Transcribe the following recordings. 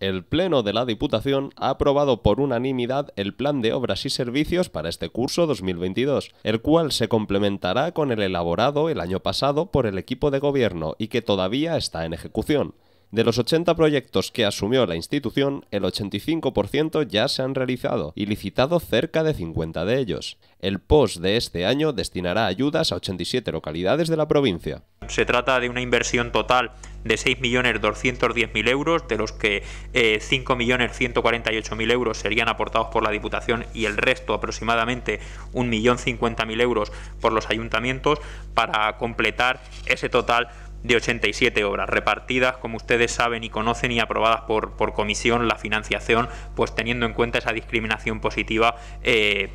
el Pleno de la Diputación ha aprobado por unanimidad el Plan de Obras y Servicios para este curso 2022, el cual se complementará con el elaborado el año pasado por el equipo de gobierno y que todavía está en ejecución. De los 80 proyectos que asumió la institución, el 85% ya se han realizado y licitado cerca de 50 de ellos. El POS de este año destinará ayudas a 87 localidades de la provincia. Se trata de una inversión total de 6.210.000 euros, de los que 5.148.000 eh, euros serían aportados por la Diputación y el resto, aproximadamente 1.050.000 euros, por los ayuntamientos, para completar ese total de 87 obras repartidas, como ustedes saben y conocen, y aprobadas por, por comisión la financiación, pues teniendo en cuenta esa discriminación positiva eh,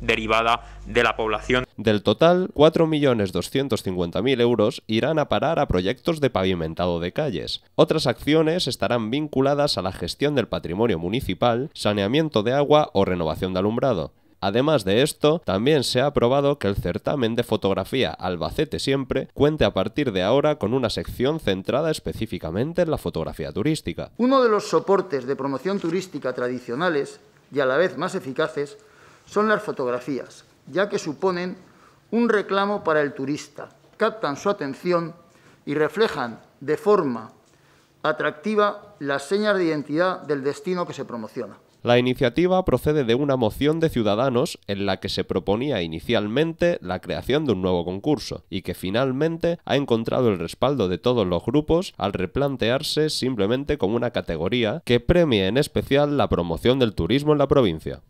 derivada de la población. Del total, 4.250.000 euros irán a parar a proyectos de pavimentado de calles. Otras acciones estarán vinculadas a la gestión del patrimonio municipal, saneamiento de agua o renovación de alumbrado. Además de esto, también se ha aprobado que el certamen de fotografía Albacete Siempre cuente a partir de ahora con una sección centrada específicamente en la fotografía turística. Uno de los soportes de promoción turística tradicionales y a la vez más eficaces son las fotografías, ya que suponen un reclamo para el turista, captan su atención y reflejan de forma atractiva las señas de identidad del destino que se promociona. La iniciativa procede de una moción de ciudadanos en la que se proponía inicialmente la creación de un nuevo concurso y que finalmente ha encontrado el respaldo de todos los grupos al replantearse simplemente como una categoría que premie en especial la promoción del turismo en la provincia.